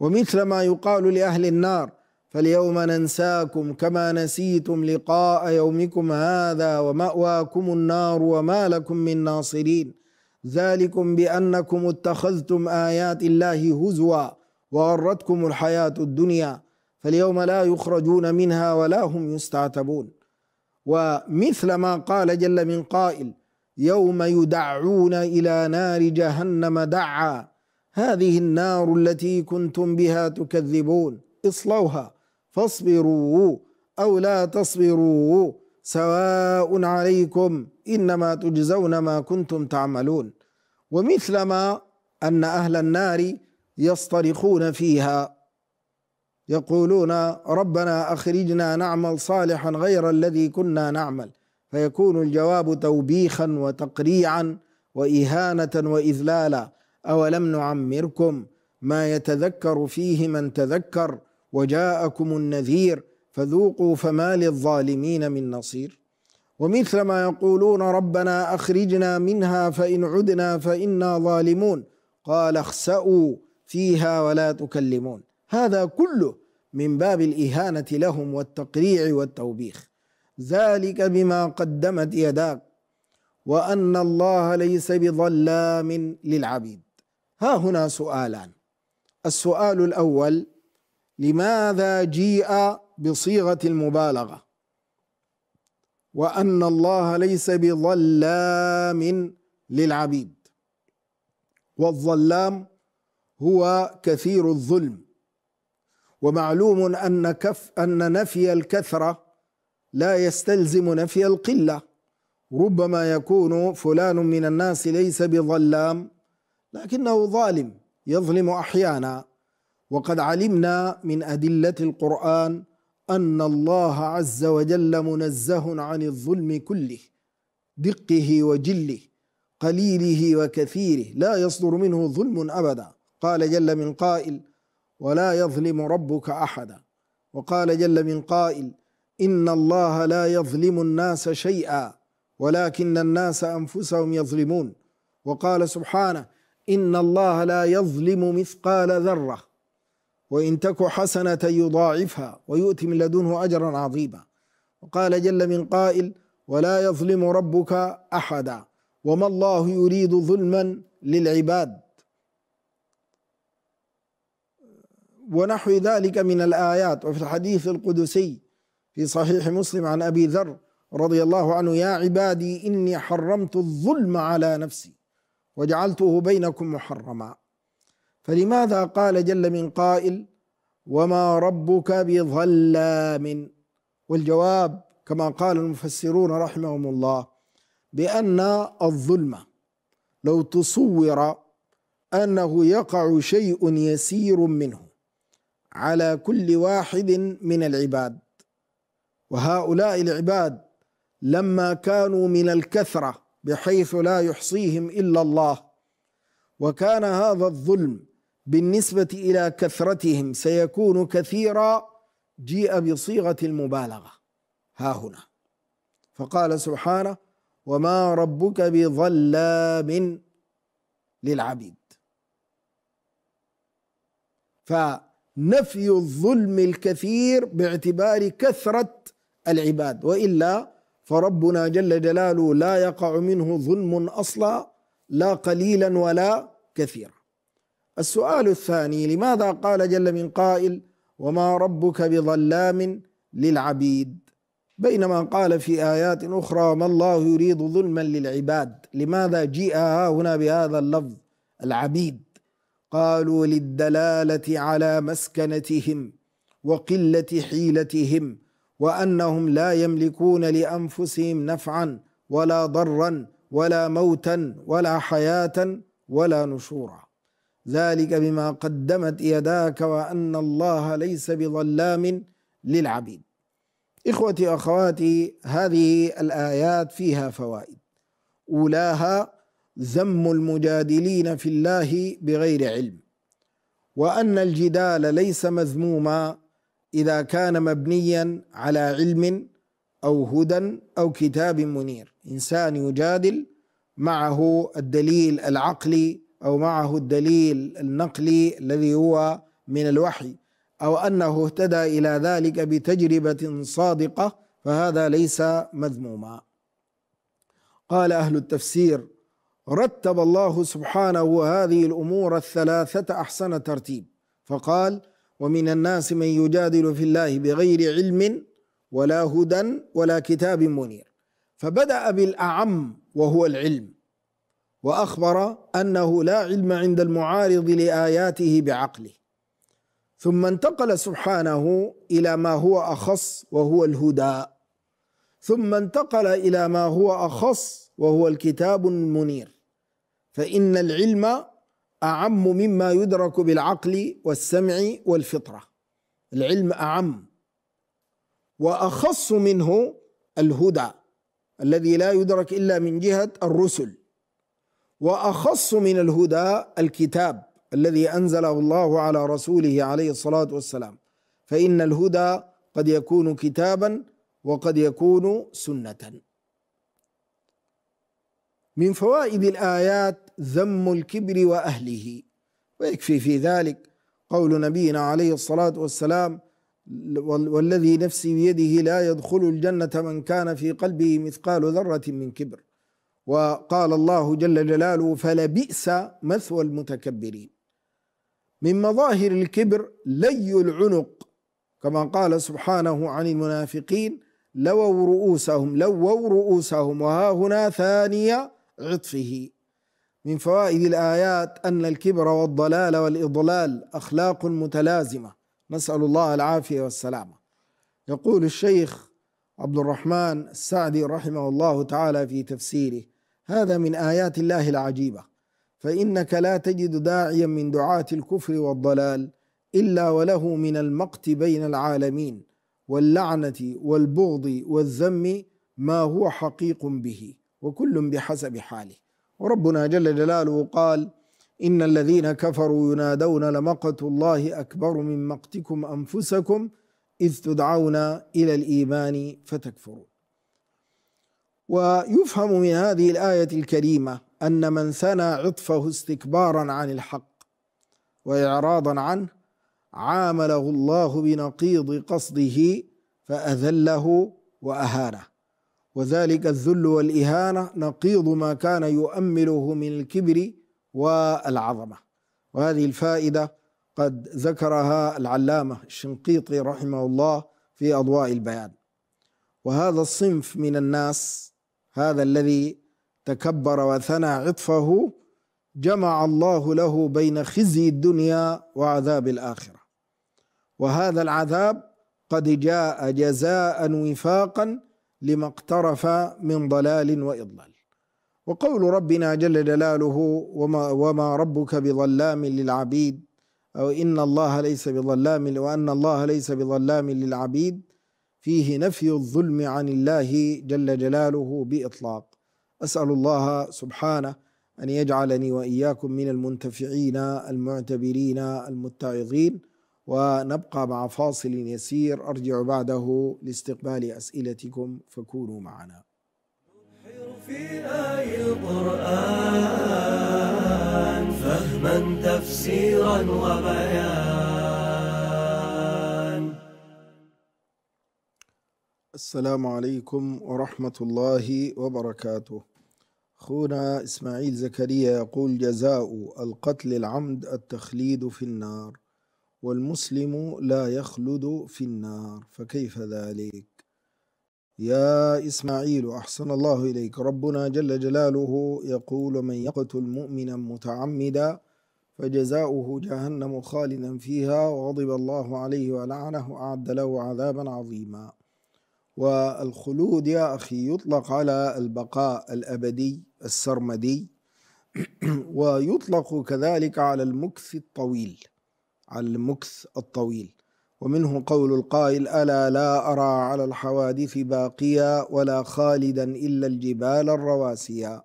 ومثل ما يقال لأهل النار فاليوم ننساكم كما نسيتم لقاء يومكم هذا ومأواكم النار وما لكم من ناصرين ذلكم بأنكم اتخذتم آيات الله هزوا وغرتكم الحياة الدنيا فاليوم لا يخرجون منها ولا هم يستعتبون ومثل ما قال جل من قائل يوم يدعون الى نار جهنم دعا هذه النار التي كنتم بها تكذبون اصلوها فاصبروا او لا تصبروا سواء عليكم انما تجزون ما كنتم تعملون ومثلما ان اهل النار يصطرخون فيها يقولون ربنا اخرجنا نعمل صالحا غير الذي كنا نعمل فيكون الجواب توبيخا وتقريعا واهانه واذلالا اولم نعمركم ما يتذكر فيه من تذكر وجاءكم النذير فذوقوا فما للظالمين من نصير ومثل ما يقولون ربنا اخرجنا منها فان عدنا فانا ظالمون قال اخسأوا فيها ولا تكلمون هذا كله من باب الإهانة لهم والتقريع والتوبيخ ذلك بما قدمت يداك وأن الله ليس بظلام للعبيد ها هنا سؤالان السؤال الأول لماذا جيء بصيغة المبالغة وأن الله ليس بظلام للعبيد والظلام هو كثير الظلم ومعلوم أن كف أن نفي الكثرة لا يستلزم نفي القلة ربما يكون فلان من الناس ليس بظلام لكنه ظالم يظلم أحيانا وقد علمنا من أدلة القرآن أن الله عز وجل منزه عن الظلم كله دقه وجله قليله وكثيره لا يصدر منه ظلم أبدا قال جل من قائل ولا يظلم ربك احدا وقال جل من قائل ان الله لا يظلم الناس شيئا ولكن الناس انفسهم يظلمون وقال سبحانه ان الله لا يظلم مثقال ذره وان تك حسنه يضاعفها ويؤتي من لدنه اجرا عظيما وقال جل من قائل ولا يظلم ربك احدا وما الله يريد ظلما للعباد ونحو ذلك من الآيات وفي الحديث القدسي في صحيح مسلم عن أبي ذر رضي الله عنه يا عبادي إني حرمت الظلم على نفسي وجعلته بينكم محرما فلماذا قال جل من قائل وما ربك بظلام والجواب كما قال المفسرون رحمهم الله بأن الظلم لو تصور أنه يقع شيء يسير منه على كل واحد من العباد وهؤلاء العباد لما كانوا من الكثره بحيث لا يحصيهم الا الله وكان هذا الظلم بالنسبه الى كثرتهم سيكون كثيرا جيء بصيغه المبالغه ها هنا فقال سبحانه وما ربك بظلام للعبيد ف نفي الظلم الكثير باعتبار كثرة العباد وإلا فربنا جل جلاله لا يقع منه ظلم أصلا لا قليلا ولا كثيرا السؤال الثاني لماذا قال جل من قائل وما ربك بظلام للعبيد بينما قال في آيات أخرى ما الله يريد ظلما للعباد لماذا جيء هنا بهذا اللفظ العبيد قالوا للدلاله على مسكنتهم وقله حيلتهم وانهم لا يملكون لانفسهم نفعا ولا ضرا ولا موتا ولا حياه ولا نشورا ذلك بما قدمت يداك وان الله ليس بظلام للعبيد اخوتي واخواتي هذه الايات فيها فوائد اولاها ذم المجادلين في الله بغير علم وان الجدال ليس مذموما اذا كان مبنيا على علم او هدى او كتاب منير انسان يجادل معه الدليل العقلي او معه الدليل النقلي الذي هو من الوحي او انه اهتدى الى ذلك بتجربه صادقه فهذا ليس مذموما قال اهل التفسير رتب الله سبحانه هذه الامور الثلاثه احسن ترتيب فقال ومن الناس من يجادل في الله بغير علم ولا هدى ولا كتاب منير فبدا بالاعم وهو العلم واخبر انه لا علم عند المعارض لاياته بعقله ثم انتقل سبحانه الى ما هو اخص وهو الهدى ثم انتقل الى ما هو اخص وهو الكتاب المنير فإن العلم أعم مما يدرك بالعقل والسمع والفطرة العلم أعم وأخص منه الهدى الذي لا يدرك إلا من جهة الرسل وأخص من الهدى الكتاب الذي أنزله الله على رسوله عليه الصلاة والسلام فإن الهدى قد يكون كتابا وقد يكون سنة من فوائد الآيات ذم الكبر وأهله ويكفي في ذلك قول نبينا عليه الصلاة والسلام والذي نفسي بيده لا يدخل الجنة من كان في قلبه مثقال ذرة من كبر وقال الله جل جلاله فلبئس مثوى المتكبرين من مظاهر الكبر لي العنق كما قال سبحانه عن المنافقين لووا رؤوسهم لووا رؤوسهم وها هنا ثانية عطفه من فوائد الآيات أن الكبر والضلال والإضلال أخلاق متلازمة نسأل الله العافية والسلامة يقول الشيخ عبد الرحمن السعدي رحمه الله تعالى في تفسيره هذا من آيات الله العجيبة فإنك لا تجد داعيا من دعاة الكفر والضلال إلا وله من المقت بين العالمين واللعنة والبغض والذم ما هو حقيق به وكل بحسب حاله وربنا جل جلاله قال إن الذين كفروا ينادون لمقت الله أكبر من مقتكم أنفسكم إذ تدعون إلى الإيمان فتكفرون ويفهم من هذه الآية الكريمة أن من ثنى عطفه استكبارا عن الحق وإعراضا عنه عامله الله بنقيض قصده فأذله وأهانه وذلك الذل والإهانة نقيض ما كان يؤمله من الكبر والعظمة وهذه الفائدة قد ذكرها العلامة الشنقيطي رحمه الله في أضواء البيان وهذا الصنف من الناس هذا الذي تكبر وثنى عطفه جمع الله له بين خزي الدنيا وعذاب الآخرة وهذا العذاب قد جاء جزاء وفاقا لما اقترف من ضلال واضلال وقول ربنا جل جلاله وما, وما ربك بظلام للعبيد أو إن الله ليس بظلام وأن الله ليس بظلام للعبيد فيه نفي الظلم عن الله جل جلاله بإطلاق أسأل الله سبحانه أن يجعلني وإياكم من المنتفعين المعتبرين المتعظين ونبقى مع فاصل يسير أرجع بعده لاستقبال أسئلتكم فكونوا معنا في آي القرآن فهما تفسيرا وبيان السلام عليكم ورحمة الله وبركاته أخونا إسماعيل زكريا يقول جزاء القتل العمد التخليد في النار والمسلم لا يخلد في النار فكيف ذلك يا إسماعيل أحسن الله إليك ربنا جل جلاله يقول من يقتل مؤمنا متعمدا فجزاؤه جهنم خالدا فيها وغضب الله عليه ولعنه أعد له عذابا عظيما والخلود يا أخي يطلق على البقاء الأبدي السرمدي <clears throat> ويطلق كذلك على المكث الطويل على المكث الطويل ومنه قول القائل ألا لا أرى على الحوادث باقيا ولا خالدا إلا الجبال الرواسيا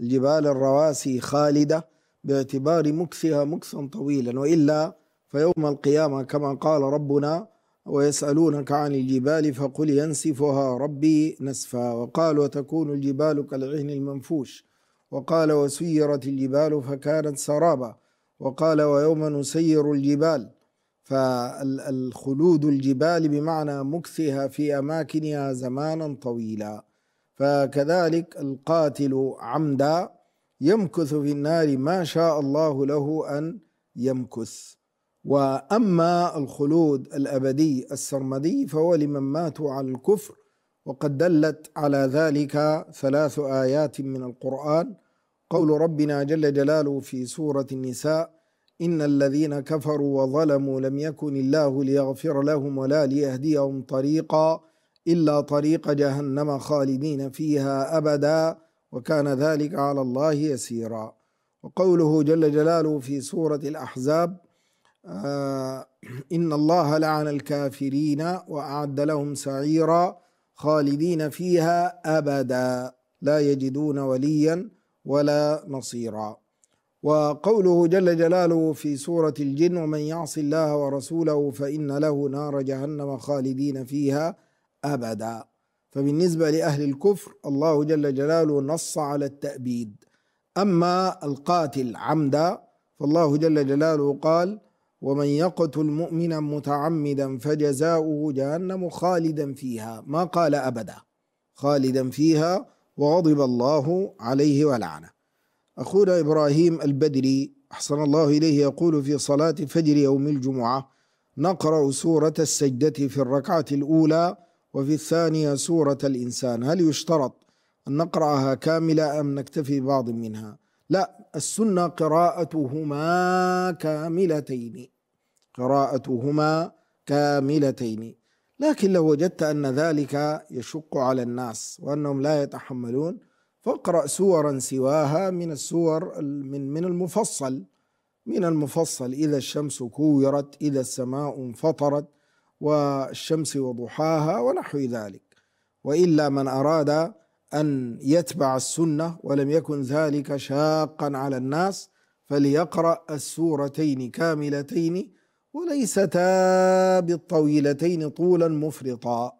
الجبال الرواسي خالدة باعتبار مكثها مكثا طويلا وإلا فيوم القيامة كما قال ربنا ويسألونك عن الجبال فقل ينسفها ربي نسفا وقال وتكون الجبال كالعهن المنفوش وقال وسيرت الجبال فكانت سرابا وقال ويوم نسير الجبال فالخلود الجبال بمعنى مكثها في اماكنها زمانا طويلا فكذلك القاتل عمدا يمكث في النار ما شاء الله له ان يمكث واما الخلود الابدي السرمدي فهو لمن ماتوا على الكفر وقد دلت على ذلك ثلاث ايات من القران قول ربنا جل جلاله في سورة النساء إن الذين كفروا وظلموا لم يكن الله ليغفر لهم ولا ليهديهم طريقا إلا طريق جهنم خالدين فيها أبدا وكان ذلك على الله يسيرا وقوله جل جلاله في سورة الأحزاب آه، إن الله لعن الكافرين وأعد لهم سعيرا خالدين فيها أبدا لا يجدون وليا ولا نصيرا وقوله جل جلاله في سورة الجن ومن يعص الله ورسوله فإن له نار جهنم خالدين فيها أبدا فبالنسبة لأهل الكفر الله جل جلاله نص على التأبيد أما القاتل عمدا فالله جل جلاله قال ومن يقتل مؤمنا متعمدا فجزاؤه جهنم خالدا فيها ما قال أبدا خالدا فيها وغضب الله عليه ولعنه أخونا إبراهيم البدري أحسن الله إليه يقول في صلاة فجر يوم الجمعة نقرأ سورة السجدة في الركعة الأولى وفي الثانية سورة الإنسان هل يشترط أن نقرأها كاملة أم نكتفي بعض منها لا السنة قراءتهما كاملتين قراءتهما كاملتين لكن لو وجدت أن ذلك يشق على الناس وأنهم لا يتحملون فاقرأ سورا سواها من السور من من المفصل من المفصل إذا الشمس كورت إذا السماء انفطرت والشمس وضحاها ونحو ذلك وإلا من أراد أن يتبع السنة ولم يكن ذلك شاقا على الناس فليقرأ السورتين كاملتين وليستا بالطويلتين طولا مفرطا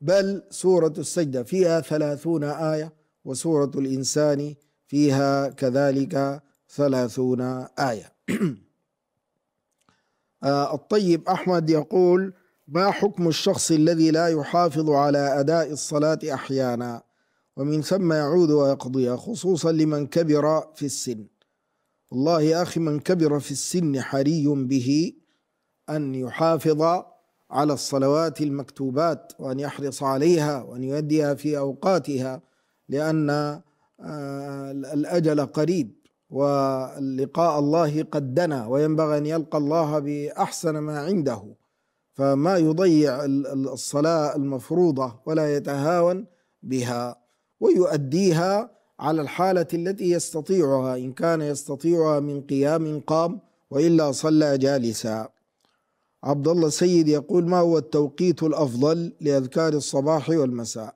بل سورة السجدة فيها ثلاثون آية وسورة الإنسان فيها كذلك ثلاثون آية <clears throat> آه، الطيب أحمد يقول ما حكم الشخص الذي لا يحافظ على أداء الصلاة أحيانا ومن ثم يعود ويقضيها خصوصا لمن كبر في السن والله يا أخي من كبر في السن حري به أن يحافظ على الصلوات المكتوبات وأن يحرص عليها وأن يؤديها في أوقاتها لأن آه، الأجل قريب ولقاء الله قد دنا وينبغي أن يلقى الله بأحسن ما عنده فما يضيع الصلاة المفروضة ولا يتهاون بها ويؤديها على الحالة التي يستطيعها إن كان يستطيعها من قيام قام وإلا صلى جالسا عبد الله سيد يقول ما هو التوقيت الافضل لاذكار الصباح والمساء؟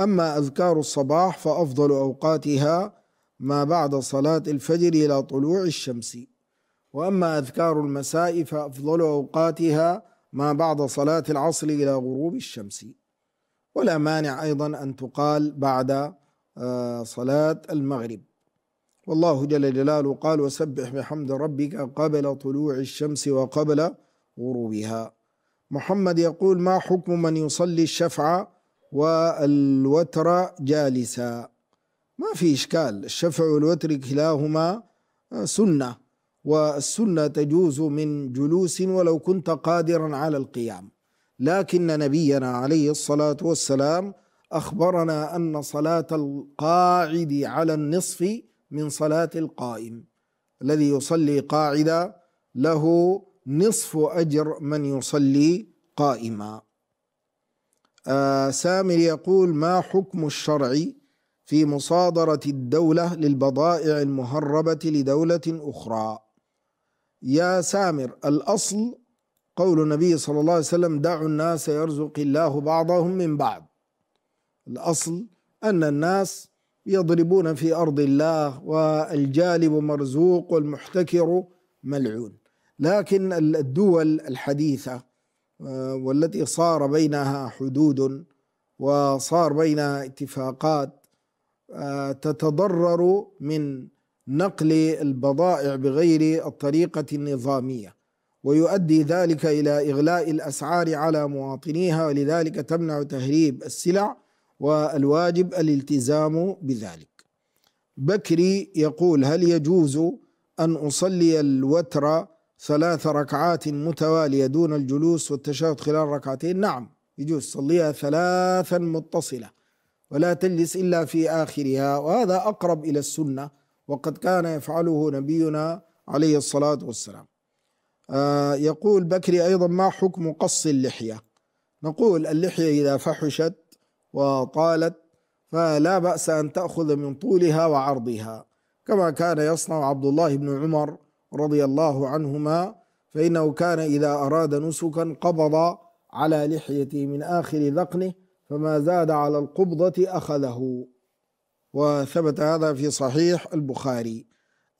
اما اذكار الصباح فافضل اوقاتها ما بعد صلاه الفجر الى طلوع الشمس. واما اذكار المساء فافضل اوقاتها ما بعد صلاه العصر الى غروب الشمس. ولا مانع ايضا ان تقال بعد آه، صلاه المغرب. والله جل جلاله قال وسبح بحمد ربك قبل طلوع الشمس وقبل غروبها محمد يقول ما حكم من يصلي الشفعة والوتر جالسا ما في إشكال الشفع والوتر كلاهما سنة والسنة تجوز من جلوس ولو كنت قادرا على القيام لكن نبينا عليه الصلاة والسلام أخبرنا أن صلاة القاعد على النصف من صلاة القائم الذي يصلي قاعدة له نصف أجر من يصلي قائما آه سامر يقول ما حكم الشرع في مصادرة الدولة للبضائع المهربة لدولة أخرى يا سامر الأصل قول النبي صلى الله عليه وسلم دعوا الناس يرزق الله بعضهم من بعض الأصل أن الناس يضربون في أرض الله والجالب مرزوق والمحتكر ملعون لكن الدول الحديثة آه، والتي صار بينها حدود وصار بينها اتفاقات آه، تتضرر من نقل البضائع بغير الطريقة النظامية ويؤدي ذلك إلى إغلاء الأسعار على مواطنيها ولذلك تمنع تهريب السلع والواجب الالتزام بذلك بكري يقول هل يجوز أن أصلي الوتر ثلاث ركعات متوالية دون الجلوس والتشهد خلال ركعتين نعم يجوز صليها ثلاثا متصلة ولا تجلس إلا في آخرها وهذا أقرب إلى السنة وقد كان يفعله نبينا عليه الصلاة والسلام آه يقول بكري أيضا ما حكم قص اللحية نقول اللحية إذا فحشت وطالت فلا بأس أن تأخذ من طولها وعرضها كما كان يصنع عبد الله بن عمر رضي الله عنهما فإنه كان إذا أراد نسكا قبض على لحيته من آخر ذقنه فما زاد على القبضة أخذه وثبت هذا في صحيح البخاري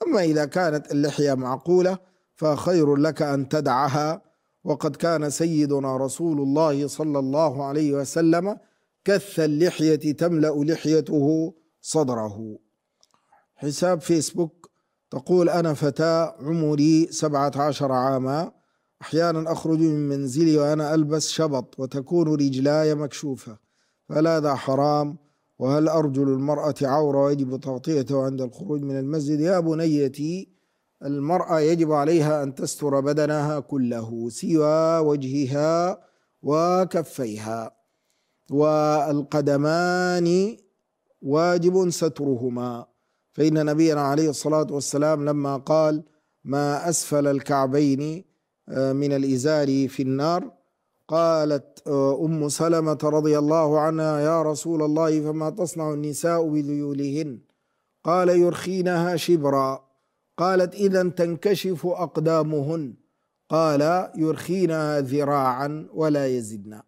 أما إذا كانت اللحية معقولة فخير لك أن تدعها وقد كان سيدنا رسول الله صلى الله عليه وسلم كث اللحية تملأ لحيته صدره حساب فيسبوك تقول أنا فتاة عمري سبعة عشر عاما أحيانا أخرج من منزلي وأنا ألبس شبط وتكون رجلاي مكشوفة فهل هذا حرام وهل أرجل المرأة عورة ويجب تغطيته عند الخروج من المسجد يا بنيتي المرأة يجب عليها أن تستر بدنها كله سوى وجهها وكفيها والقدمان واجب سترهما فإن نبينا عليه الصلاة والسلام لما قال ما أسفل الكعبين آه، من الإزار في النار قالت آه، أم سلمة رضي الله عنها يا رسول الله فما تصنع النساء بذيولهن قال يرخينها شبرا قالت إذا تنكشف أقدامهن قال يرخينها ذراعا ولا يزدنا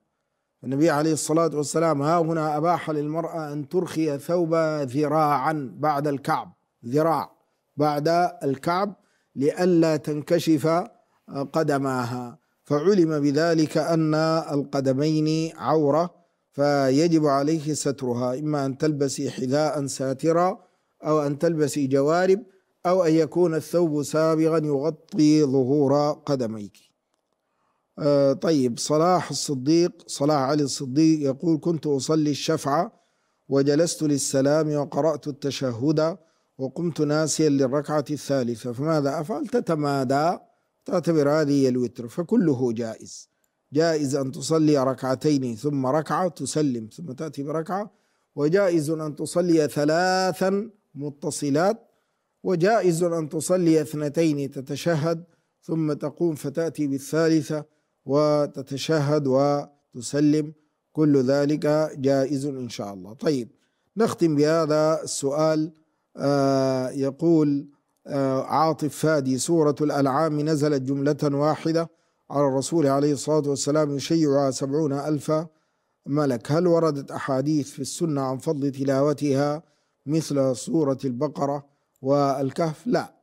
النبي عليه الصلاة والسلام ها هنا أباح للمرأة أن ترخي ثوب ذراعا بعد الكعب ذراع بعد الكعب لئلا تنكشف قدماها فعلم بذلك أن القدمين عورة فيجب عليه سترها إما أن تلبسي حذاء ساترا أو أن تلبسي جوارب أو أن يكون الثوب سابغا يغطي ظهور قدميك آه طيب صلاح الصديق صلاح علي الصديق يقول كنت أصلي الشفعة وجلست للسلام وقرأت التشهد وقمت ناسيا للركعة الثالثة فماذا أفعل تتمادى تعتبر هذه هي الوتر فكله جائز جائز أن تصلي ركعتين ثم ركعة تسلم ثم تأتي بركعة وجائز أن تصلي ثلاثا متصلات وجائز أن تصلي اثنتين تتشهد ثم تقوم فتأتي بالثالثة وتتشهد وتسلم كل ذلك جائز إن شاء الله طيب نختم بهذا السؤال آه يقول آه عاطف فادي سورة الأنعام نزلت جملة واحدة على الرسول عليه الصلاة والسلام يشيعها سبعون ألف ملك هل وردت أحاديث في السنة عن فضل تلاوتها مثل سورة البقرة والكهف لا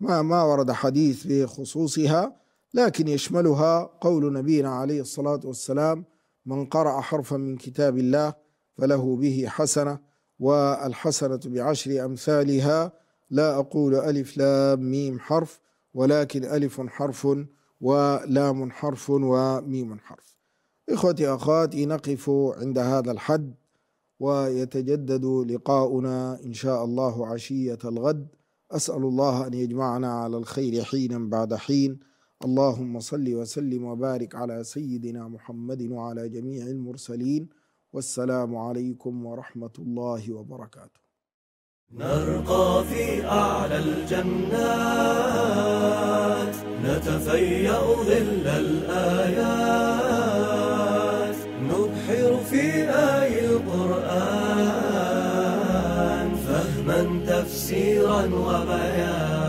ما ما ورد حديث بخصوصها لكن يشملها قول نبينا عليه الصلاة والسلام من قرأ حرفا من كتاب الله فله به حسنة والحسنة بعشر أمثالها لا أقول ألف لام ميم حرف ولكن ألف حرف ولام حرف وميم حرف إخوتي أخواتي نقف عند هذا الحد ويتجدد لقاؤنا إن شاء الله عشية الغد أسأل الله أن يجمعنا على الخير حينا بعد حين اللهم صل وسلم وبارك على سيدنا محمد وعلى جميع المرسلين والسلام عليكم ورحمة الله وبركاته نرقى في أعلى الجنات نتفيأ ظل الآيات نبحر في آي القرآن فهما تفسيرا وبيانا